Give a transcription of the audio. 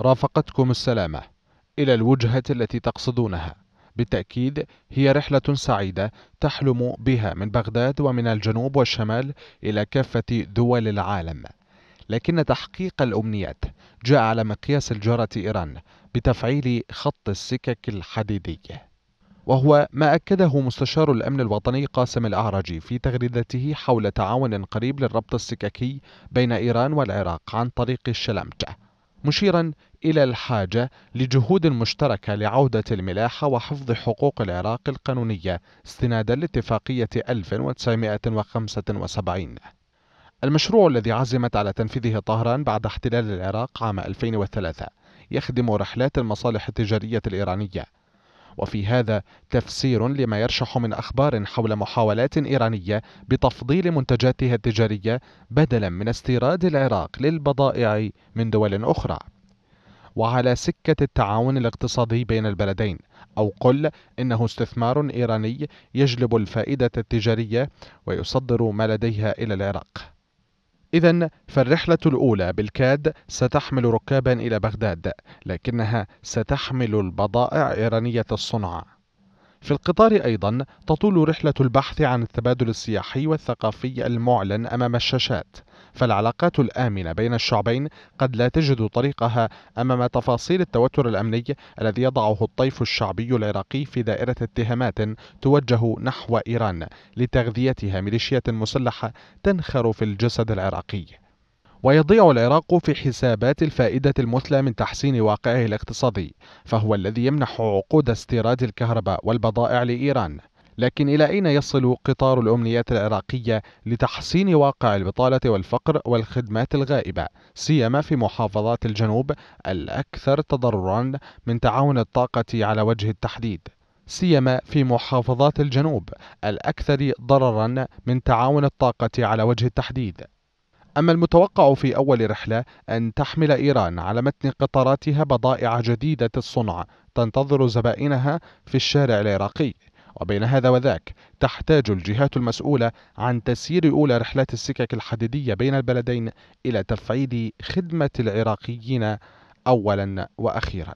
رافقتكم السلامة إلى الوجهة التي تقصدونها بالتأكيد هي رحلة سعيدة تحلم بها من بغداد ومن الجنوب والشمال إلى كافة دول العالم لكن تحقيق الأمنيات جاء على مقياس الجارة إيران بتفعيل خط السكك الحديدي وهو ما أكده مستشار الأمن الوطني قاسم الأعرجي في تغريدته حول تعاون قريب للربط السككي بين إيران والعراق عن طريق الشلمجة مشيرا إلى الحاجة لجهود مشتركة لعودة الملاحة وحفظ حقوق العراق القانونية استنادا لاتفاقية 1975 المشروع الذي عزمت على تنفيذه طهران بعد احتلال العراق عام 2003 يخدم رحلات المصالح التجارية الإيرانية وفي هذا تفسير لما يرشح من أخبار حول محاولات إيرانية بتفضيل منتجاتها التجارية بدلا من استيراد العراق للبضائع من دول أخرى وعلى سكة التعاون الاقتصادي بين البلدين أو قل إنه استثمار إيراني يجلب الفائدة التجارية ويصدر ما لديها إلى العراق إذا فالرحلة الأولى بالكاد ستحمل ركابا إلى بغداد، لكنها ستحمل البضائع إيرانية الصنع. في القطار أيضا تطول رحلة البحث عن التبادل السياحي والثقافي المعلن أمام الشاشات، فالعلاقات الآمنة بين الشعبين قد لا تجد طريقها أمام تفاصيل التوتر الأمني الذي يضعه الطيف الشعبي العراقي في دائرة اتهامات توجه نحو إيران لتغذيتها ميليشيات مسلحة تنخر في الجسد العراقي ويضيع العراق في حسابات الفائدة المثلى من تحسين واقعه الاقتصادي، فهو الذي يمنح عقود استيراد الكهرباء والبضائع لإيران، لكن إلى أين يصل قطار الأمنيات العراقية لتحسين واقع البطالة والفقر والخدمات الغائبة سيما في محافظات الجنوب الأكثر تضررا من تعاون الطاقة على وجه التحديد سيما في محافظات الجنوب الأكثر ضررا من تعاون الطاقة على وجه التحديد أما المتوقع في أول رحلة أن تحمل إيران على متن قطاراتها بضائع جديدة الصنع تنتظر زبائنها في الشارع العراقي وبين هذا وذاك تحتاج الجهات المسؤولة عن تسيير أولى رحلات السكك الحديدية بين البلدين إلى تفعيل خدمة العراقيين أولا وأخيرا